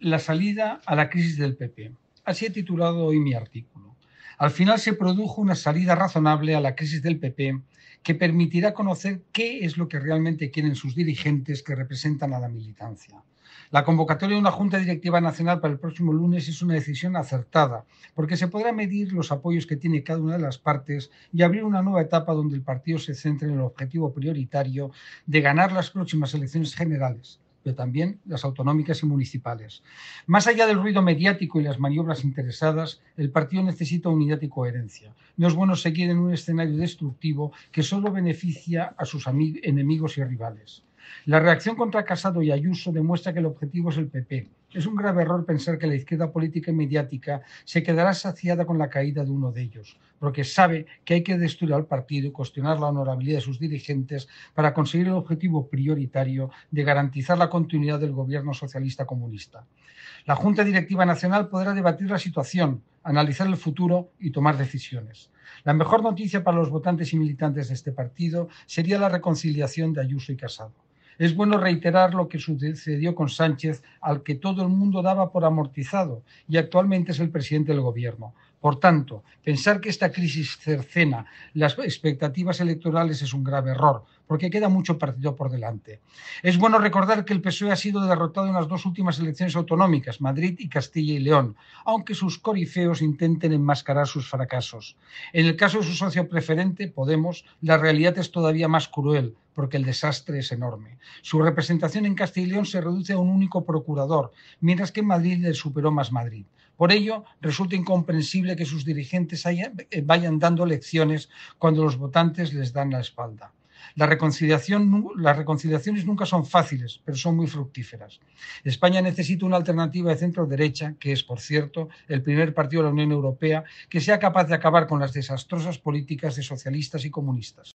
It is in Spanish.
la salida a la crisis del PP. Así he titulado hoy mi artículo. Al final se produjo una salida razonable a la crisis del PP que permitirá conocer qué es lo que realmente quieren sus dirigentes que representan a la militancia. La convocatoria de una Junta Directiva Nacional para el próximo lunes es una decisión acertada, porque se podrá medir los apoyos que tiene cada una de las partes y abrir una nueva etapa donde el partido se centre en el objetivo prioritario de ganar las próximas elecciones generales, pero también las autonómicas y municipales. Más allá del ruido mediático y las maniobras interesadas, el partido necesita unidad y coherencia. No es bueno seguir en un escenario destructivo que solo beneficia a sus enemigos y rivales. La reacción contra Casado y Ayuso demuestra que el objetivo es el PP, es un grave error pensar que la izquierda política y mediática se quedará saciada con la caída de uno de ellos, porque sabe que hay que destruir al partido y cuestionar la honorabilidad de sus dirigentes para conseguir el objetivo prioritario de garantizar la continuidad del gobierno socialista comunista. La Junta Directiva Nacional podrá debatir la situación, analizar el futuro y tomar decisiones. La mejor noticia para los votantes y militantes de este partido sería la reconciliación de Ayuso y Casado. Es bueno reiterar lo que sucedió con Sánchez, al que todo el mundo daba por amortizado y actualmente es el presidente del gobierno. Por tanto, pensar que esta crisis cercena las expectativas electorales es un grave error, porque queda mucho partido por delante. Es bueno recordar que el PSOE ha sido derrotado en las dos últimas elecciones autonómicas, Madrid y Castilla y León, aunque sus corifeos intenten enmascarar sus fracasos. En el caso de su socio preferente, Podemos, la realidad es todavía más cruel, porque el desastre es enorme. Su representación en Castilla y León se reduce a un único procurador, mientras que en Madrid le superó más Madrid. Por ello, resulta incomprensible que sus dirigentes eh, vayan dando lecciones cuando los votantes les dan la espalda. La reconciliación, las reconciliaciones nunca son fáciles, pero son muy fructíferas. España necesita una alternativa de centro-derecha, que es, por cierto, el primer partido de la Unión Europea, que sea capaz de acabar con las desastrosas políticas de socialistas y comunistas.